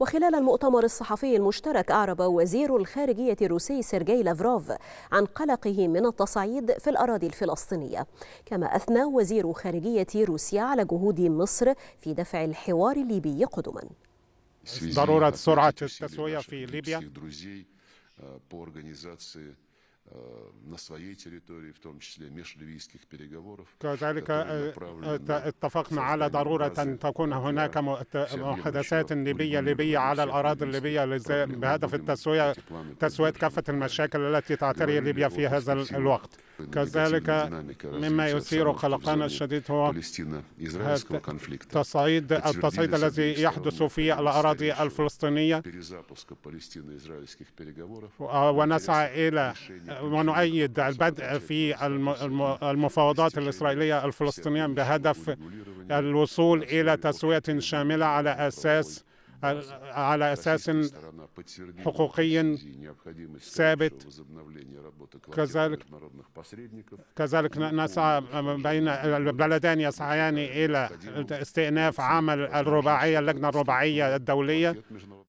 وخلال المؤتمر الصحفي المشترك أعرب وزير الخارجية الروسي سيرجي لافروف عن قلقه من التصعيد في الأراضي الفلسطينية كما أثنى وزير خارجية روسيا على جهود مصر في دفع الحوار الليبي قدما ضرورة سرعة التسوية في ليبيا Э, на своей территории, в том числе межливийских переговоров. كذلك э, э, اتفقنا على ضرورة أن تكون هناك محادثات ليبية ليبية على الأراضي الليبية بهدف التسوية تسوية كافة المشاكل التي تعتري ليبيا في هذا الوقت. كذلك مما يثير قلقنا الشديد هو التصعيد التصعيد الذي يحدث في الأراضي الفلسطينية ونسعى إلى ونؤيد البدء في المفاوضات الإسرائيلية الفلسطينية بهدف الوصول إلى تسوية شاملة على أساس على اساس حقوقي ثابت كذلك كذلك نسعى بين البلدان يسعيان إلى استئناف عمل الرباعية اللجنة الرباعية الدولية